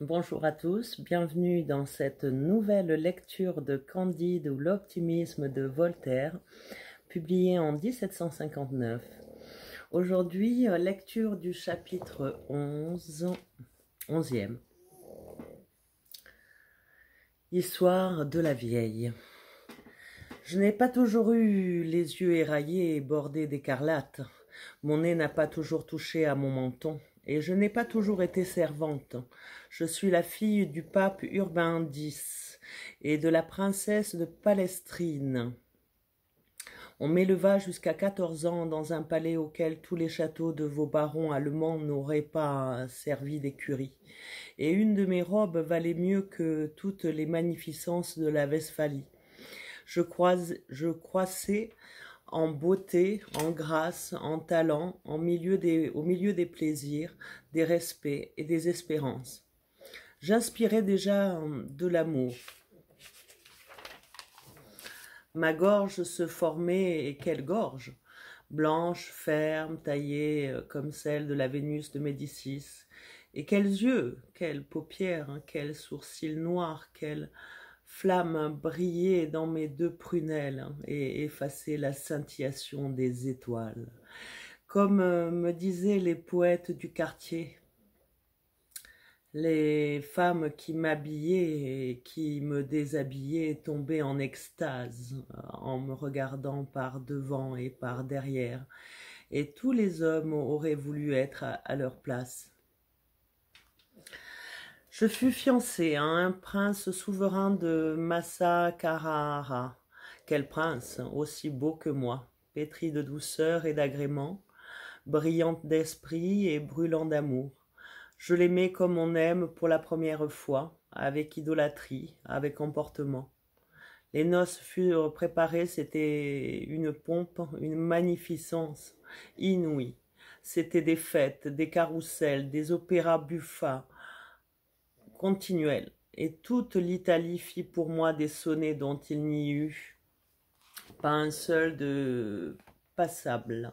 Bonjour à tous, bienvenue dans cette nouvelle lecture de Candide ou l'optimisme de Voltaire, publiée en 1759. Aujourd'hui, euh, lecture du chapitre 11, 11e. Histoire de la vieille. Je n'ai pas toujours eu les yeux éraillés et bordés d'écarlate. Mon nez n'a pas toujours touché à mon menton et je n'ai pas toujours été servante. Je suis la fille du pape Urbain X et de la princesse de Palestrine. On m'éleva jusqu'à 14 ans dans un palais auquel tous les châteaux de vos barons allemands n'auraient pas servi d'écurie. Et une de mes robes valait mieux que toutes les magnificences de la Westphalie. Je, croise, je croissais en beauté, en grâce, en talent, au milieu des plaisirs, des respects et des espérances. J'inspirais déjà euh, de l'amour. Ma gorge se formait, et quelle gorge Blanche, ferme, taillée euh, comme celle de la Vénus de Médicis. Et quels yeux, quelles paupières, hein, quels sourcils noirs, quels flamme brillait dans mes deux prunelles et effaçait la scintillation des étoiles. Comme euh, me disaient les poètes du quartier, les femmes qui m'habillaient et qui me déshabillaient tombaient en extase en me regardant par devant et par derrière, et tous les hommes auraient voulu être à leur place. Je fus fiancée à un prince souverain de Massa Carrara. Quel prince, aussi beau que moi, pétri de douceur et d'agrément, brillante d'esprit et brûlant d'amour. Je l'aimais comme on aime pour la première fois, avec idolâtrie, avec emportement. Les noces furent préparées, c'était une pompe, une magnificence inouïe. C'était des fêtes, des carrousels, des opéras buffas, continuelle. Et toute l'Italie fit pour moi des sonnets dont il n'y eut pas un seul de passable.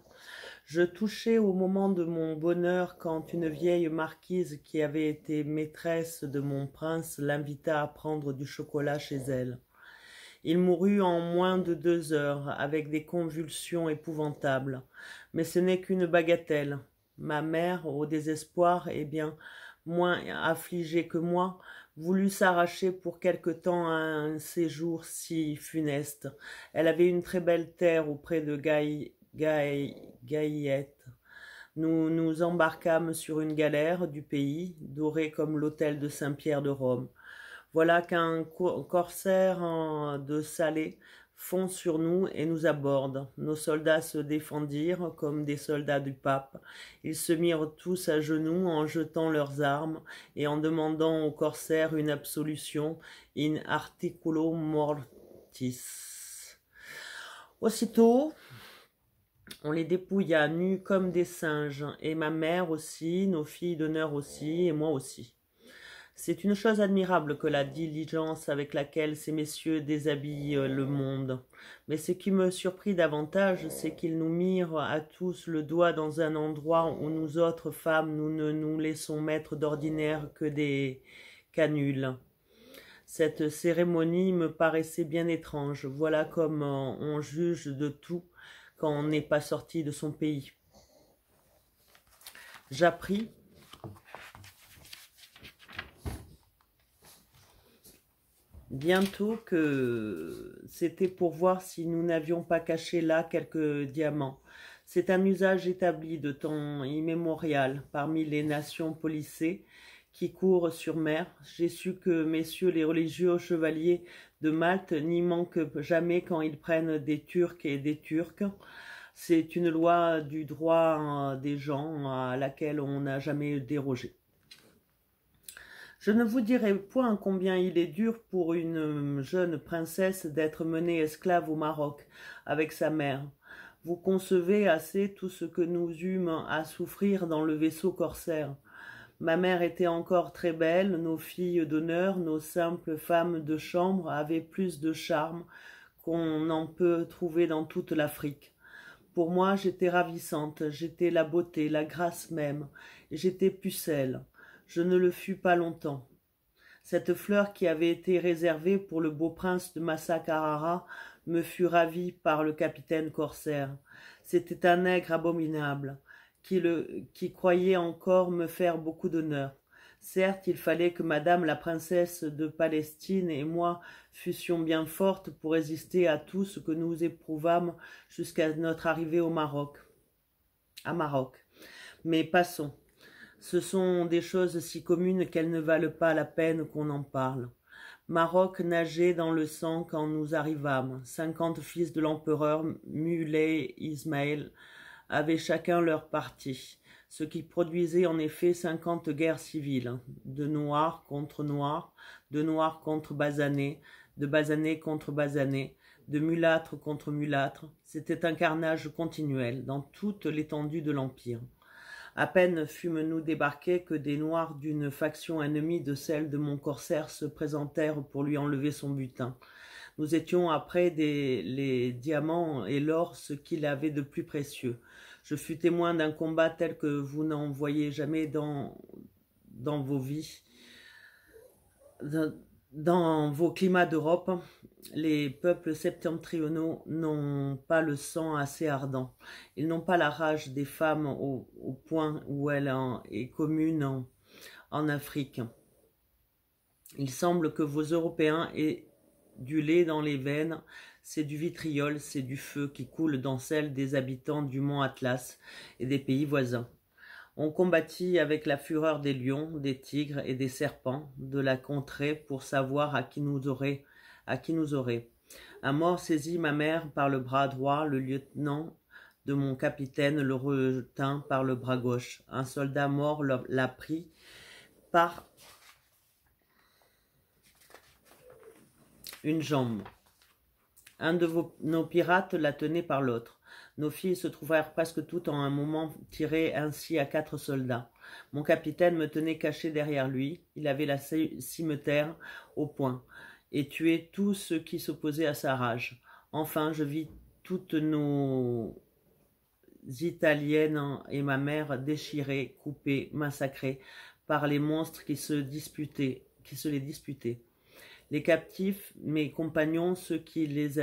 Je touchais au moment de mon bonheur quand une vieille marquise qui avait été maîtresse de mon prince l'invita à prendre du chocolat chez elle. Il mourut en moins de deux heures, avec des convulsions épouvantables. Mais ce n'est qu'une bagatelle. Ma mère, au désespoir, eh bien, moins affligée que moi, voulut s'arracher pour quelque temps à un séjour si funeste. Elle avait une très belle terre auprès de Gaï, Gaï, Gaillette. Nous nous embarquâmes sur une galère du pays, dorée comme l'hôtel de Saint-Pierre de Rome. Voilà qu'un corsaire de Salé font sur nous et nous abordent. Nos soldats se défendirent comme des soldats du pape. Ils se mirent tous à genoux en jetant leurs armes et en demandant aux corsaires une absolution in articulo mortis. Aussitôt, on les dépouilla nus comme des singes, et ma mère aussi, nos filles d'honneur aussi, et moi aussi. C'est une chose admirable que la diligence avec laquelle ces messieurs déshabillent euh, le monde. Mais ce qui me surprit davantage, c'est qu'ils nous mirent à tous le doigt dans un endroit où nous autres femmes, nous ne nous laissons mettre d'ordinaire que des canules. Cette cérémonie me paraissait bien étrange. Voilà comme euh, on juge de tout quand on n'est pas sorti de son pays. J'appris bientôt que c'était pour voir si nous n'avions pas caché là quelques diamants. C'est un usage établi de temps immémorial parmi les nations policées qui courent sur mer. J'ai su que messieurs les religieux chevaliers de Malte n'y manquent jamais quand ils prennent des Turcs et des Turcs. C'est une loi du droit hein, des gens à laquelle on n'a jamais dérogé. Je ne vous dirai point combien il est dur pour une hum, jeune princesse d'être menée esclave au Maroc avec sa mère. Vous concevez assez tout ce que nous eûmes à souffrir dans le vaisseau corsaire. Ma mère était encore très belle, nos filles d'honneur, nos simples femmes de chambre avaient plus de charme qu'on en peut trouver dans toute l'Afrique. Pour moi, j'étais ravissante, j'étais la beauté, la grâce même, j'étais pucelle. Je ne le fus pas longtemps. Cette fleur qui avait été réservée pour le beau prince de Massa Carrara me fut ravie par le capitaine corsaire. C'était un nègre abominable, qui, le, qui croyait encore me faire beaucoup d'honneur. Certes, il fallait que madame la princesse de Palestine et moi fussions bien fortes pour résister à tout ce que nous éprouvâmes jusqu'à notre arrivée au Maroc. À Maroc. Mais passons. Ce sont des choses si communes qu'elles ne valent pas la peine qu'on en parle. Maroc nageait dans le sang quand nous arrivâmes. Cinquante fils de l'empereur, Muley, Ismaël, avaient chacun leur parti, ce qui produisait en effet cinquante guerres civiles, de noirs contre noirs, de noirs contre basanés, de basanés contre basanés, de mulâtres contre mulâtres. C'était un carnage continuel dans toute l'étendue de l'Empire. À peine fûmes-nous débarqués que des noirs d'une faction ennemie de celle de mon corsaire se présentèrent pour lui enlever son butin. Nous étions après des, les diamants et l'or, ce qu'il avait de plus précieux. Je fus témoin d'un combat tel que vous n'en voyez jamais dans, dans vos vies dans vos climats d'Europe, les peuples septentrionaux n'ont pas le sang assez ardent. Ils n'ont pas la rage des femmes au, point où elle est commune en, Afrique. Il semble que vos Européens aient du lait dans les veines, c'est du vitriol, c'est du feu qui coule dans celle des habitants du mont Atlas et des pays voisins. On combattit avec la fureur des lions, des tigres et des serpents de la contrée pour savoir à qui nous aurait, à qui nous aurait. Un mort saisit ma mère par le bras droit, le lieutenant de mon capitaine le retint par le bras gauche. Un soldat mort l'a pris par une jambe. Un de vos, nos pirates la tenait par l'autre. Nos filles se trouvèrent presque toutes en un moment tirées ainsi à quatre soldats. Mon capitaine me tenait caché derrière lui. Il avait la cimetière au poing et tuait tous ceux qui s'opposaient à sa rage. Enfin, je vis toutes nos italiennes et ma mère déchirées, coupées, massacrées par les monstres qui se disputaient, qui se les disputaient. Les captifs, mes compagnons, ceux qui les,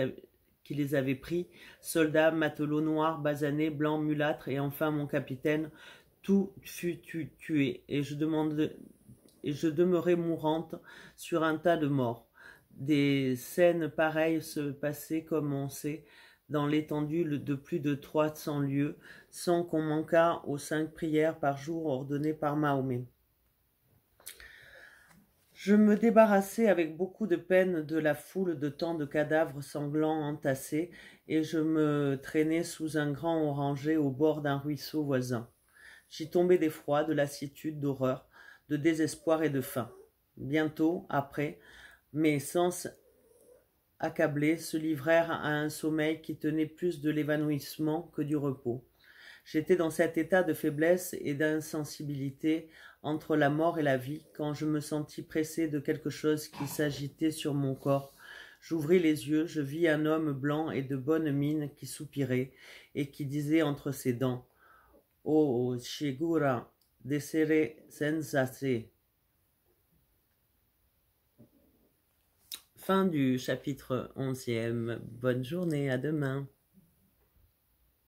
qui les avait pris, soldats, matelots noirs, basanés, blancs, mulâtres, et enfin mon capitaine, tout fut tué, et je, demande, et je demeurai mourante sur un tas de morts. Des scènes pareilles se passaient comme on sait, dans l'étendue de plus de 300 lieues, sans qu'on manquât aux cinq prières par jour ordonnées par Mahomet. Je me débarrassai avec beaucoup de peine de la foule de tant de cadavres sanglants entassés, et je me traînais sous un grand oranger au bord d'un ruisseau voisin. J'y tombai d'effroi, de lassitude, d'horreur, de désespoir et de faim. Bientôt, après, mes sens accablés se livrèrent à un sommeil qui tenait plus de l'évanouissement que du repos. J'étais dans cet état de faiblesse et d'insensibilité entre la mort et la vie quand je me sentis pressé de quelque chose qui s'agitait sur mon corps. J'ouvris les yeux, je vis un homme blanc et de bonne mine qui soupirait et qui disait entre ses dents oh, oh, Shigura, desere sensase » Fin du chapitre 11e. Bonne journée, à demain.